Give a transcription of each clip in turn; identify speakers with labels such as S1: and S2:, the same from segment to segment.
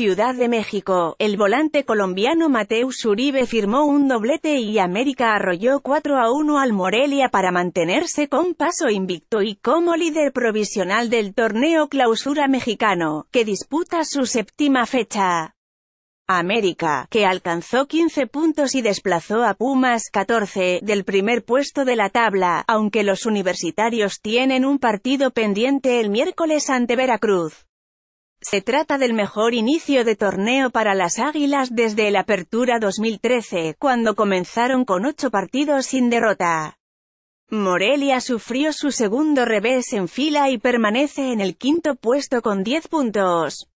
S1: Ciudad de México, el volante colombiano Mateus Uribe firmó un doblete y América arrolló 4 a 1 al Morelia para mantenerse con paso invicto y como líder provisional del torneo clausura mexicano, que disputa su séptima fecha. América, que alcanzó 15 puntos y desplazó a Pumas 14 del primer puesto de la tabla, aunque los universitarios tienen un partido pendiente el miércoles ante Veracruz. Se trata del mejor inicio de torneo para las Águilas desde el Apertura 2013, cuando comenzaron con ocho partidos sin derrota. Morelia sufrió su segundo revés en fila y permanece en el quinto puesto con 10 puntos.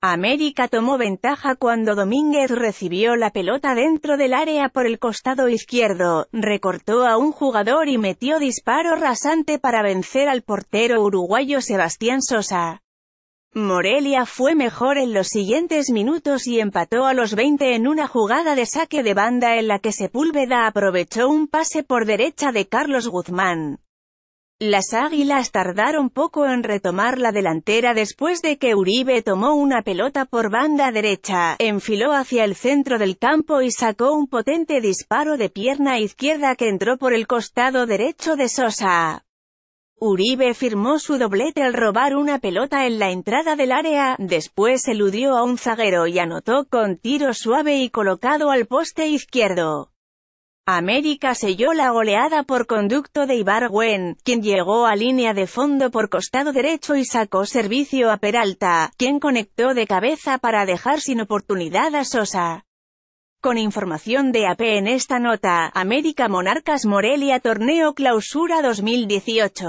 S1: América tomó ventaja cuando Domínguez recibió la pelota dentro del área por el costado izquierdo, recortó a un jugador y metió disparo rasante para vencer al portero uruguayo Sebastián Sosa. Morelia fue mejor en los siguientes minutos y empató a los 20 en una jugada de saque de banda en la que Sepúlveda aprovechó un pase por derecha de Carlos Guzmán. Las Águilas tardaron poco en retomar la delantera después de que Uribe tomó una pelota por banda derecha, enfiló hacia el centro del campo y sacó un potente disparo de pierna izquierda que entró por el costado derecho de Sosa. Uribe firmó su doblete al robar una pelota en la entrada del área, después eludió a un zaguero y anotó con tiro suave y colocado al poste izquierdo. América selló la goleada por conducto de Gwen, quien llegó a línea de fondo por costado derecho y sacó servicio a Peralta, quien conectó de cabeza para dejar sin oportunidad a Sosa. Con información de AP en esta nota, América Monarcas Morelia Torneo Clausura 2018.